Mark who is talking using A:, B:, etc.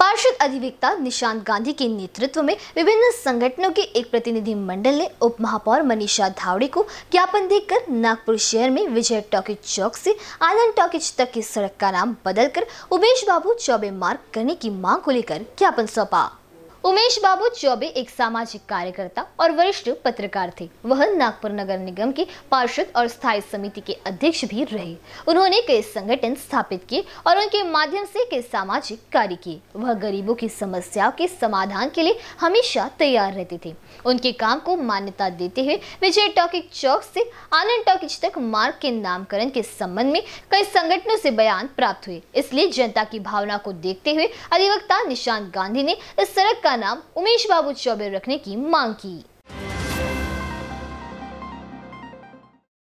A: पार्षद अधिवक्ता निशांत गांधी के नेतृत्व में विभिन्न संगठनों के एक प्रतिनिधि मंडल ने उप महापौर मनीषा धावड़े को ज्ञापन देकर नागपुर शहर में विजय टॉकीज चौक से आनंद टॉकीज तक की सड़क का नाम बदलकर उमेश बाबू चौबे मार्ग करने की मांग को लेकर ज्ञापन सौंपा उमेश बाबू चौबे एक सामाजिक कार्यकर्ता और वरिष्ठ पत्रकार थे वह नागपुर नगर निगम के पार्षद और स्थायी समिति के अध्यक्ष भी रहे उन्होंने कई संगठन स्थापित किए और उनके माध्यम से कई सामाजिक कार्य किए वह गरीबों की समस्याओं के समाधान के लिए हमेशा तैयार रहते थे उनके काम को मान्यता देते हुए विजय टॉकिक चौक से आनंद टॉकिज तक मार्ग के नामकरण के संबंध में कई संगठनों से बयान प्राप्त हुए इसलिए जनता की भावना को देखते हुए अधिवक्ता निशांत गांधी ने इस सड़क का का नाम उमेश बाबू चौबे रखने की मांग की